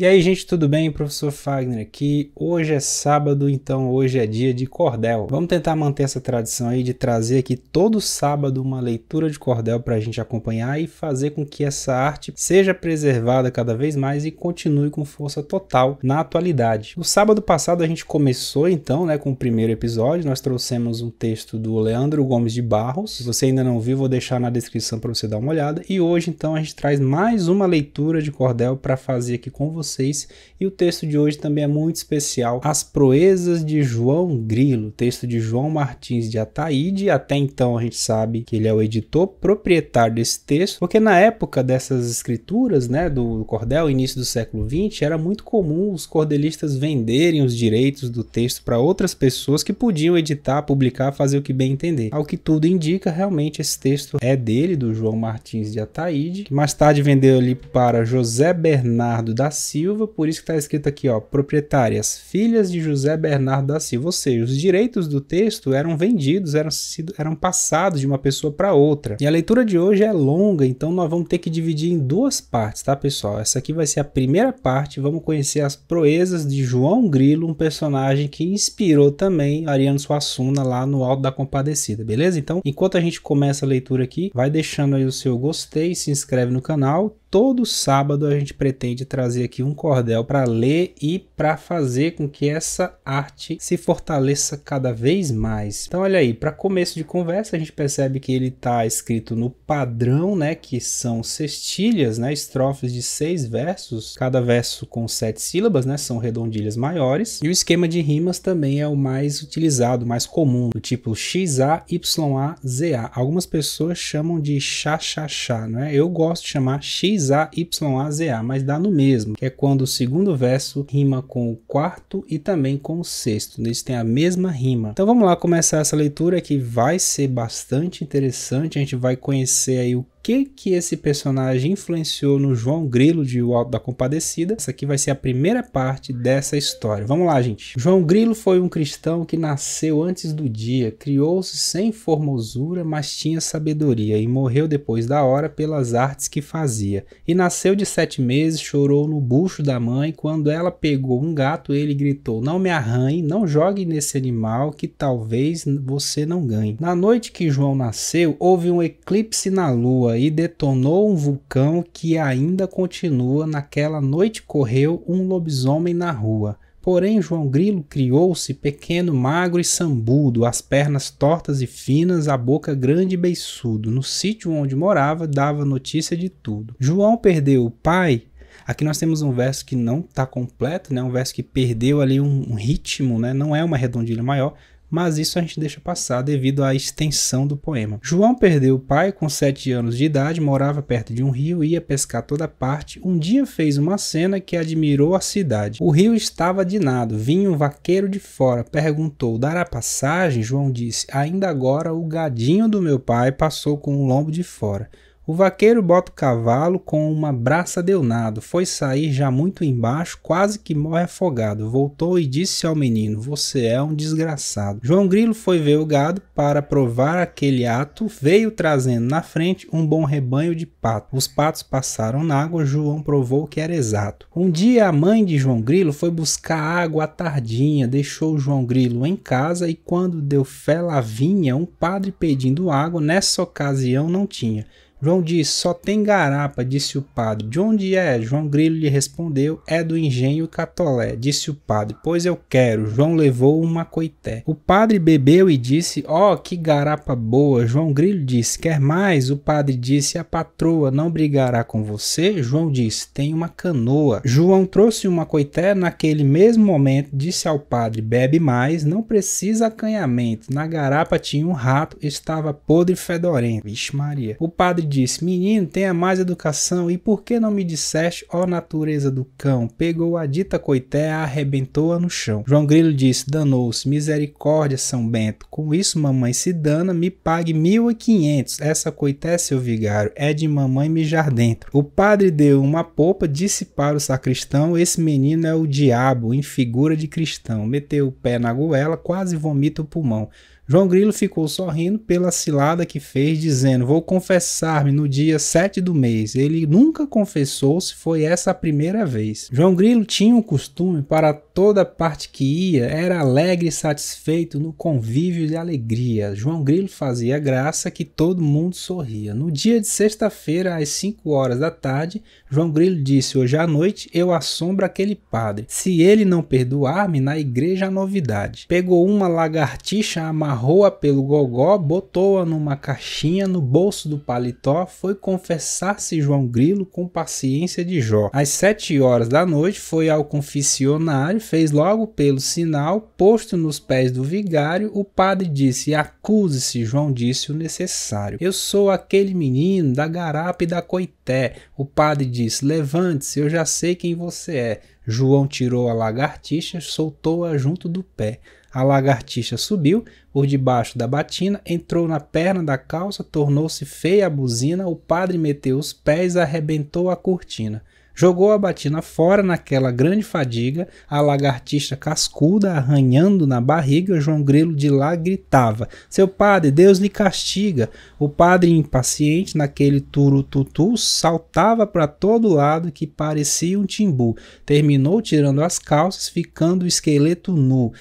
E aí, gente, tudo bem? Professor Fagner aqui. Hoje é sábado, então hoje é dia de cordel. Vamos tentar manter essa tradição aí de trazer aqui todo sábado uma leitura de cordel para a gente acompanhar e fazer com que essa arte seja preservada cada vez mais e continue com força total na atualidade. No sábado passado a gente começou então, né, com o primeiro episódio. Nós trouxemos um texto do Leandro Gomes de Barros. Se você ainda não viu, vou deixar na descrição para você dar uma olhada. E hoje então a gente traz mais uma leitura de cordel para fazer aqui com você vocês. E o texto de hoje também é muito especial. As proezas de João Grilo, texto de João Martins de Ataíde. Até então a gente sabe que ele é o editor proprietário desse texto, porque na época dessas escrituras, né, do cordel, início do século XX, era muito comum os cordelistas venderem os direitos do texto para outras pessoas que podiam editar, publicar, fazer o que bem entender. Ao que tudo indica, realmente esse texto é dele, do João Martins de Ataíde, que mais tarde vendeu ali para José Bernardo da Silva Silva, por isso que está escrito aqui, ó, proprietárias, filhas de José Bernardo da Silva. Ou seja, os direitos do texto eram vendidos, eram, sido, eram passados de uma pessoa para outra. E a leitura de hoje é longa, então nós vamos ter que dividir em duas partes, tá, pessoal? Essa aqui vai ser a primeira parte, vamos conhecer as proezas de João Grilo, um personagem que inspirou também Ariano Suassuna lá no Alto da Compadecida, beleza? Então, enquanto a gente começa a leitura aqui, vai deixando aí o seu gostei, se inscreve no canal, todo sábado a gente pretende trazer aqui um cordel para ler e para fazer com que essa arte se fortaleça cada vez mais. Então olha aí, para começo de conversa a gente percebe que ele está escrito no padrão, né, que são cestilhas, né, estrofes de seis versos, cada verso com sete sílabas, né, são redondilhas maiores. E o esquema de rimas também é o mais utilizado, mais comum, do tipo XA, YA, ZA. Algumas pessoas chamam de chá chá chá, Eu gosto de chamar X a a y z a mas dá no mesmo, que é quando o segundo verso rima com o quarto e também com o sexto. Eles têm a mesma rima. Então vamos lá começar essa leitura que vai ser bastante interessante. A gente vai conhecer aí o que que esse personagem influenciou no João Grilo de O Alto da Compadecida. Essa aqui vai ser a primeira parte dessa história. Vamos lá, gente. João Grilo foi um cristão que nasceu antes do dia, criou-se sem formosura, mas tinha sabedoria e morreu depois da hora pelas artes que fazia. E nasceu de sete meses, chorou no bucho da mãe. Quando ela pegou um gato, ele gritou: Não me arranhe, não jogue nesse animal que talvez você não ganhe. Na noite que João nasceu, houve um eclipse na lua e detonou um vulcão que ainda continua. Naquela noite correu um lobisomem na rua. Porém, João Grilo criou-se pequeno, magro e sambudo, as pernas tortas e finas, a boca grande e beiçudo. No sítio onde morava, dava notícia de tudo. João perdeu o pai. Aqui nós temos um verso que não está completo, né? um verso que perdeu ali um, um ritmo, né? não é uma redondilha maior, mas isso a gente deixa passar devido à extensão do poema. João perdeu o pai com 7 anos de idade, morava perto de um rio, ia pescar toda parte. Um dia fez uma cena que admirou a cidade. O rio estava de nado, vinha um vaqueiro de fora, perguntou: dará passagem? João disse: ainda agora o gadinho do meu pai passou com um lombo de fora. O vaqueiro bota o cavalo com uma braça deu nado, foi sair já muito embaixo, quase que morre afogado. Voltou e disse ao menino: Você é um desgraçado. João Grilo foi ver o gado para provar aquele ato, veio trazendo na frente um bom rebanho de patos. Os patos passaram na água, João provou que era exato. Um dia a mãe de João Grilo foi buscar água à tardinha, deixou João Grilo em casa e quando deu fé lá vinha um padre pedindo água, nessa ocasião não tinha. João disse: Só tem garapa, disse o padre. De onde é? João Grilo lhe respondeu: É do engenho Catolé, disse o padre. Pois eu quero. João levou uma coité. O padre bebeu e disse: Ó, oh, que garapa boa. João Grilo disse: Quer mais? O padre disse: A patroa não brigará com você? João disse: Tem uma canoa. João trouxe uma coité. Naquele mesmo momento, disse ao padre: Bebe mais, não precisa acanhamento. Na garapa tinha um rato, estava podre e fedorento. Vixe, Maria. O padre disse: Menino, tenha mais educação, e por que não me disseste, ó natureza do cão? Pegou a dita coité, arrebentou-a no chão. João Grilo disse: Danou-se, misericórdia, São Bento. Com isso, mamãe se dana, me pague mil e quinhentos. Essa coité, seu vigário, é de mamãe mijar dentro. O padre deu uma popa, disse para o sacristão: Esse menino é o diabo, em figura de cristão. Meteu o pé na goela, quase vomita o pulmão. João Grilo ficou sorrindo pela cilada que fez, dizendo: Vou confessar-me no dia 7 do mês. Ele nunca confessou se foi essa a primeira vez. João Grilo tinha um costume para toda parte que ia, era alegre e satisfeito no convívio de alegria. João Grilo fazia graça que todo mundo sorria. No dia de sexta-feira, às 5 horas da tarde, João Grilo disse: Hoje à noite eu assombro aquele padre. Se ele não perdoar-me, na igreja a novidade. Pegou uma lagartixa amarrada amarrou-a pelo gogó, botou-a numa caixinha no bolso do paletó, foi confessar-se João Grilo com paciência de Jó. Às sete horas da noite foi ao confessionário, fez logo pelo sinal, posto nos pés do vigário, o padre disse: Acuse-se, João disse o necessário. Eu sou aquele menino da garapa e da coité. O padre disse: Levante-se, eu já sei quem você é. João tirou a lagartixa, soltou-a junto do pé. A lagartixa subiu por debaixo da batina, entrou na perna da calça, tornou-se feia a buzina, o padre meteu os pés, arrebentou a cortina. Jogou a batina fora naquela grande fadiga, a lagartixa cascuda arranhando na barriga, João Grelo de lá gritava: Seu padre, Deus lhe castiga! O padre, impaciente, naquele turututu, saltava para todo lado que parecia um timbu. Terminou tirando as calças, ficando o esqueleto nu.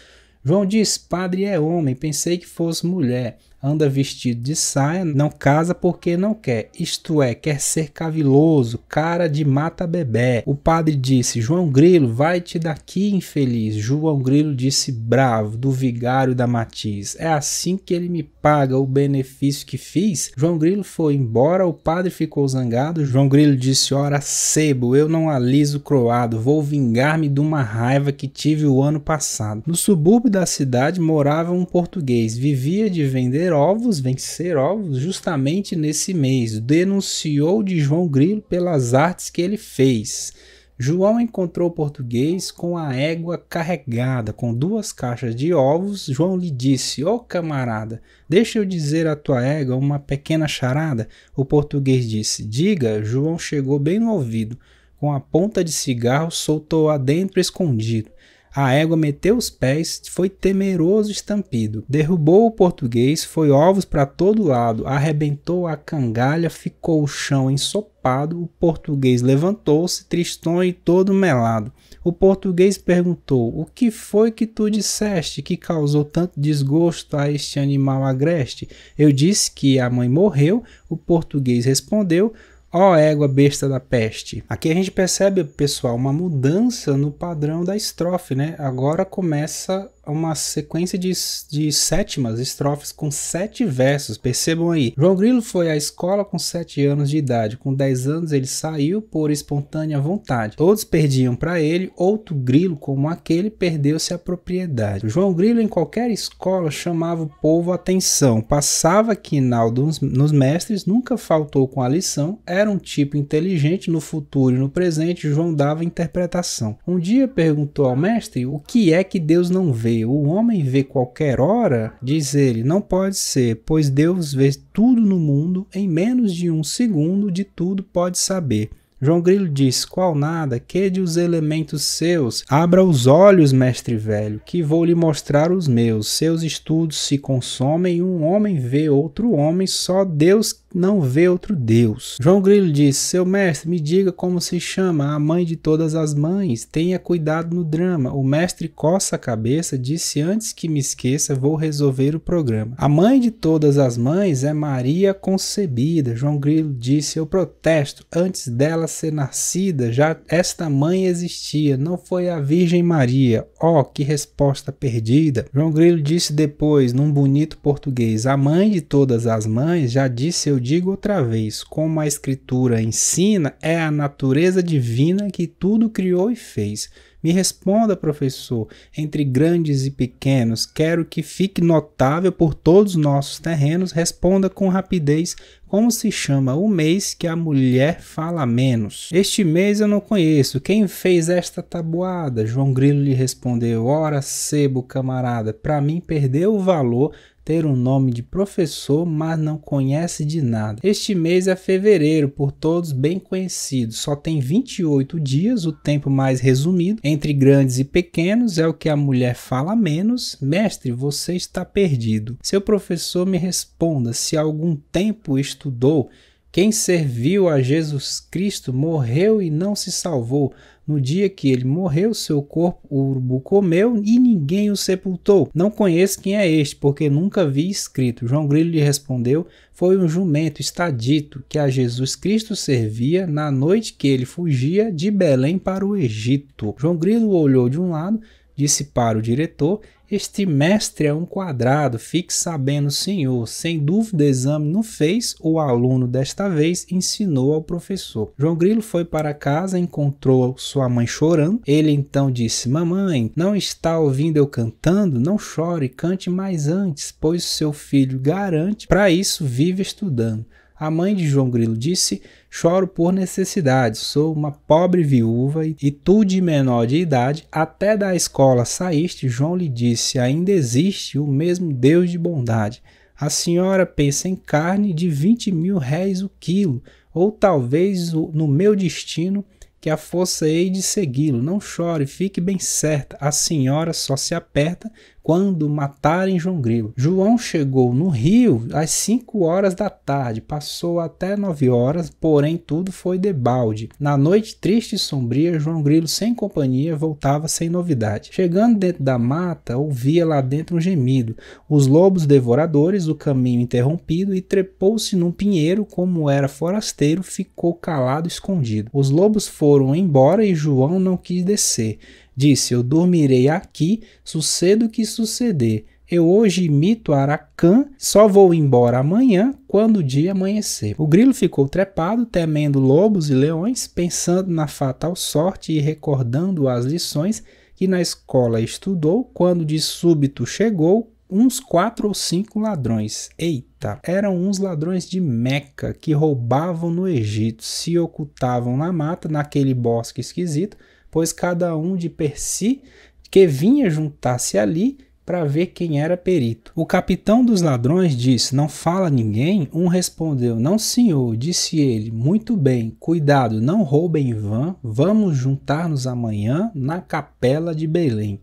João diz: Padre é homem, pensei que fosse mulher anda vestido de saia, não casa porque não quer, isto é, quer ser caviloso, cara de mata-bebé. O padre disse: João Grilo, vai-te daqui, infeliz. João Grilo disse: bravo, do vigário da Matiz. É assim que ele me paga o benefício que fiz? João Grilo foi embora, o padre ficou zangado. João Grilo disse: ora, sebo, eu não aliso croado, vou vingar-me de uma raiva que tive o ano passado. No subúrbio da cidade morava um português, vivia de vender fazer ovos, vencer ovos, justamente nesse mês. Denunciou de João Grilo pelas artes que ele fez. João encontrou o português com a égua carregada, com duas caixas de ovos. João lhe disse: Ô oh, camarada, deixa eu dizer à tua égua uma pequena charada. O português disse: Diga. João chegou bem no ouvido. Com a ponta de cigarro, soltou-a dentro escondido. A égua meteu os pés, foi temeroso estampido. Derrubou o português, foi ovos para todo lado, arrebentou a cangalha, ficou o chão ensopado. O português levantou-se, tristonho e todo melado. O português perguntou: O que foi que tu disseste que causou tanto desgosto a este animal agreste? Eu disse que a mãe morreu. O português respondeu: Ó oh, égua besta da peste. Aqui a gente percebe, pessoal, uma mudança no padrão da estrofe, né? Agora começa é uma sequência de, de sétimas estrofes com sete versos. Percebam aí. João Grilo foi à escola com sete anos de idade. Com dez anos ele saiu por espontânea vontade. Todos perdiam para ele. Outro grilo como aquele perdeu-se a propriedade. João Grilo em qualquer escola chamava o povo atenção. Passava quinal dos, nos mestres, nunca faltou com a lição. Era um tipo inteligente no futuro e no presente. João dava interpretação. Um dia perguntou ao mestre o que é que Deus não vê o homem vê qualquer hora, diz ele, não pode ser, pois Deus vê tudo no mundo, em menos de um segundo de tudo pode saber. João Grilo diz: Qual nada, que de os elementos seus? Abra os olhos, mestre velho, que vou lhe mostrar os meus. Seus estudos se consomem, um homem vê outro homem, só Deus não vê outro Deus. João Grilo disse: Seu mestre, me diga como se chama a mãe de todas as mães. Tenha cuidado no drama. O mestre coça a cabeça, disse: Antes que me esqueça, vou resolver o programa. A mãe de todas as mães é Maria concebida. João Grilo disse: Eu protesto. Antes dela ser nascida, já esta mãe existia. Não foi a Virgem Maria. Oh, que resposta perdida. João Grilo disse depois, num bonito português: A mãe de todas as mães já disse eu digo outra vez, como a Escritura ensina, é a natureza divina que tudo criou e fez. Me responda, professor, entre grandes e pequenos, quero que fique notável por todos os nossos terrenos. Responda com rapidez como se chama o mês que a mulher fala menos. Este mês eu não conheço. Quem fez esta tabuada? João Grilo lhe respondeu: Ora, sebo, camarada, para mim perdeu o valor ter um nome de professor, mas não conhece de nada. Este mês é fevereiro, por todos bem conhecido. Só tem 28 dias, o tempo mais resumido. Entre grandes e pequenos é o que a mulher fala menos. Mestre, você está perdido. Seu professor me responda se algum tempo estudou quem serviu a Jesus Cristo morreu e não se salvou. No dia que ele morreu, seu corpo o urubu comeu e ninguém o sepultou. Não conheço quem é este, porque nunca vi escrito. João Grilo lhe respondeu: Foi um jumento, está dito, que a Jesus Cristo servia na noite que ele fugia de Belém para o Egito. João Grilo olhou de um lado, Disse para o diretor: Este mestre é um quadrado, fique sabendo, senhor. Sem dúvida, exame não fez, o aluno desta vez ensinou ao professor. João Grilo foi para casa, encontrou sua mãe chorando. Ele então disse: Mamãe, não está ouvindo eu cantando? Não chore, cante mais antes, pois seu filho garante, para isso vive estudando. A mãe de João Grilo disse: Choro por necessidade, sou uma pobre viúva e tu de menor de idade, até da escola saíste. João lhe disse: Ainda existe o mesmo Deus de bondade. A senhora pensa em carne de 20 mil réis o quilo, ou talvez no meu destino que a força hei de segui-lo. Não chore, fique bem certa, a senhora só se aperta quando matarem João Grilo. João chegou no Rio às 5 horas da tarde, passou até 9 horas, porém tudo foi debalde. Na noite triste e sombria, João Grilo sem companhia voltava sem novidade. Chegando dentro da mata, ouvia lá dentro um gemido, os lobos devoradores, o caminho interrompido e trepou-se num pinheiro, como era forasteiro, ficou calado escondido. Os lobos foram embora e João não quis descer. Disse: Eu dormirei aqui, suceda o que suceder. Eu hoje imito Aracan, só vou embora amanhã, quando o dia amanhecer. O grilo ficou trepado, temendo lobos e leões, pensando na fatal sorte e recordando as lições que na escola estudou, quando de súbito chegou uns quatro ou cinco ladrões. Eita! Eram uns ladrões de Meca que roubavam no Egito, se ocultavam na mata, naquele bosque esquisito pois cada um de per si que vinha juntar-se ali para ver quem era perito. O capitão dos ladrões disse: Não fala ninguém? Um respondeu: Não, senhor, disse ele. Muito bem, cuidado, não roubem em vão. Vamos juntar-nos amanhã na capela de Belém.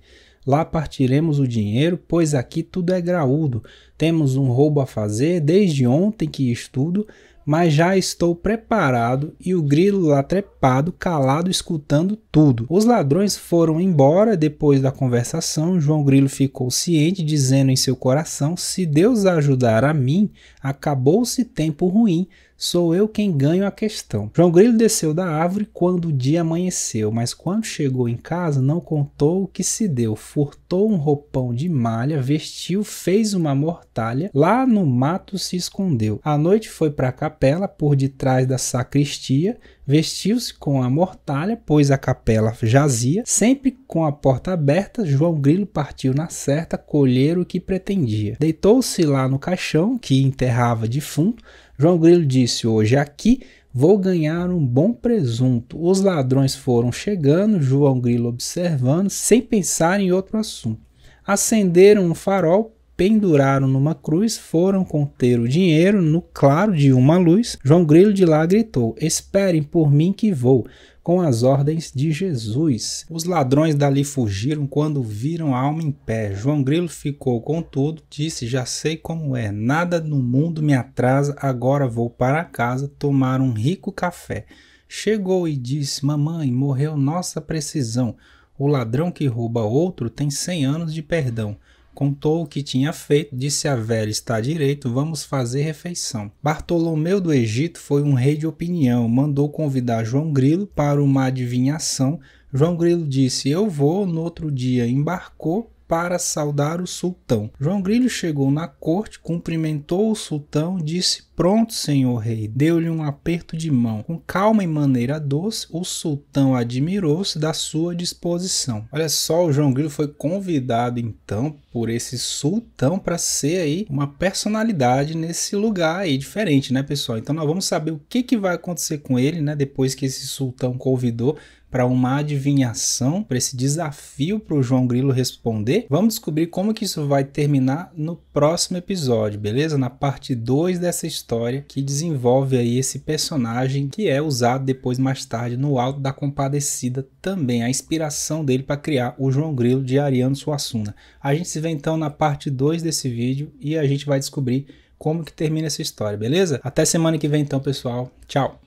Lá partiremos o dinheiro, pois aqui tudo é graúdo. Temos um roubo a fazer desde ontem que estudo mas já estou preparado e o grilo lá trepado, calado, escutando tudo. Os ladrões foram embora depois da conversação. João Grilo ficou ciente, dizendo em seu coração: Se Deus ajudar a mim, acabou-se tempo ruim. Sou eu quem ganho a questão. João Grilo desceu da árvore quando o dia amanheceu, mas quando chegou em casa não contou o que se deu. Furtou um roupão de malha, vestiu, fez uma mortalha, lá no mato se escondeu. À noite foi para a capela, por detrás da sacristia, Vestiu-se com a mortalha, pois a capela jazia. Sempre com a porta aberta, João Grilo partiu na certa colher o que pretendia. Deitou-se lá no caixão, que enterrava defunto. João Grilo disse: Hoje aqui vou ganhar um bom presunto. Os ladrões foram chegando, João Grilo observando, sem pensar em outro assunto. Acenderam um farol, penduraram numa cruz, foram conter o dinheiro no claro de uma luz. João Grilo de lá gritou: Esperem por mim que vou. Com as ordens de Jesus. Os ladrões dali fugiram quando viram a alma em pé. João Grilo ficou contudo, disse: Já sei como é, nada no mundo me atrasa, agora vou para casa tomar um rico café. Chegou e disse: Mamãe, morreu nossa precisão. O ladrão que rouba outro tem cem anos de perdão. Contou o que tinha feito, disse a velha: Está direito, vamos fazer refeição. Bartolomeu do Egito foi um rei de opinião, mandou convidar João Grilo para uma adivinhação. João Grilo disse: Eu vou. No outro dia embarcou para saudar o sultão. João Grilo chegou na corte, cumprimentou o sultão, disse: Pronto, senhor rei, deu-lhe um aperto de mão. Com calma e maneira doce, o sultão admirou-se da sua disposição. Olha só, o João Grilo foi convidado então por esse sultão para ser aí uma personalidade nesse lugar aí diferente, né, pessoal? Então nós vamos saber o que, que vai acontecer com ele, né, depois que esse sultão convidou para uma adivinhação, para esse desafio para o João Grilo responder. Vamos descobrir como que isso vai terminar no próximo episódio, beleza? Na parte 2 dessa história história que desenvolve aí esse personagem que é usado depois mais tarde no Alto da Compadecida também, a inspiração dele para criar o João Grilo de Ariano Suassuna. A gente se vê então na parte 2 desse vídeo e a gente vai descobrir como que termina essa história, beleza? Até semana que vem então, pessoal. Tchau.